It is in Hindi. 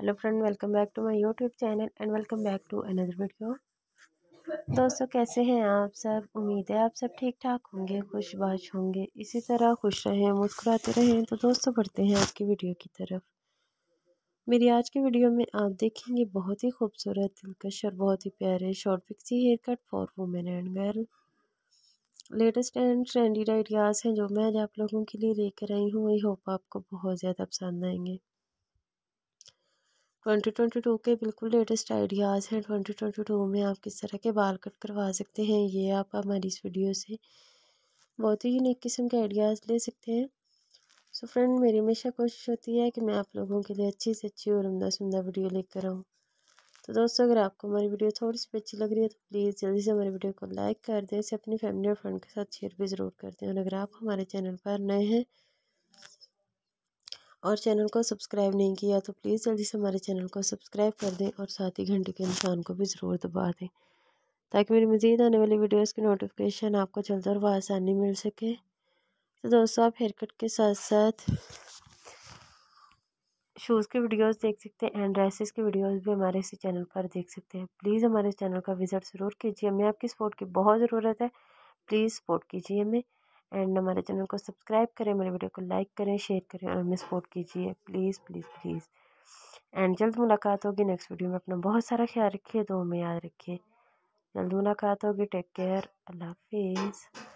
hello friend welcome back to my YouTube channel and welcome back to another video दोस्तों कैसे हैं आप सब उम्मीद है आप सब ठीक ठाक होंगे खुश बाश होंगे इसी तरह खुश रहें मुस्कुराते रहें तो दोस्तों बढ़ते हैं आज की वीडियो की तरफ मेरी आज की वीडियो में आप देखेंगे बहुत ही खूबसूरत दिलकश और बहुत ही प्यारे short pixie hair cut for women and girl latest and trendy ideas हैं जो मैं आज आप लोगों के लिए लेकर आई हूँ आई होप आपको बहुत ज़्यादा पसंद आएंगे ट्वेंटी ट्वेंटी टू के बिल्कुल लेटेस्ट आइडियाज़ हैं ट्वेंटी ट्वेंटी टू में आप किस तरह के बाल कट करवा सकते हैं ये आप हमारी इस वीडियो से बहुत ही यूनिक किस्म के आइडियाज़ ले सकते हैं सो so फ्रेंड मेरी हमेशा कोशिश होती है कि मैं आप लोगों के लिए अच्छी से अच्छी और उमदा सुमदा वीडियो लेकर आऊँ तो दोस्तों अगर आपको हमारी वीडियो थोड़ी सी अच्छी लग रही है तो प्लीज़ जल्दी से हमारी वीडियो को लाइक कर दें इसे अपनी फैमिली और फ्रेंड के साथ शेयर भी ज़रूर कर दें और अगर आप हमारे चैनल पर नए हैं और चैनल को सब्सक्राइब नहीं किया तो प्लीज़ जल्दी से हमारे चैनल को सब्सक्राइब कर दें और साथ ही घंटे के इंसान को भी ज़रूर दबा दें ताकि मेरी मज़ीद आने वाली वीडियोस की नोटिफिकेशन आपको जल्द और आसानी मिल सके तो दोस्तों आप हेयर कट के साथ साथ शूज़ की वीडियोस देख सकते हैं एंड ड्रेसेस की वीडियोस भी हमारे इसी चैनल पर देख सकते हैं प्लीज़ हमारे चैनल का विज़िट ज़रूर कीजिए हमें आपकी सपोर्ट की बहुत ज़रूरत है प्लीज़ सपोर्ट कीजिए हमें एंड हमारे चैनल को सब्सक्राइब करें मेरे वीडियो को लाइक करें शेयर करें और हमें सपोर्ट कीजिए प्लीज़ प्लीज़ प्लीज़ एंड जल्द मुलाकात होगी नेक्स्ट वीडियो में अपना बहुत सारा ख्याल रखिए दो में याद रखिए जल्द मुलाकात होगी टेक केयर अल्लाह हाफिज़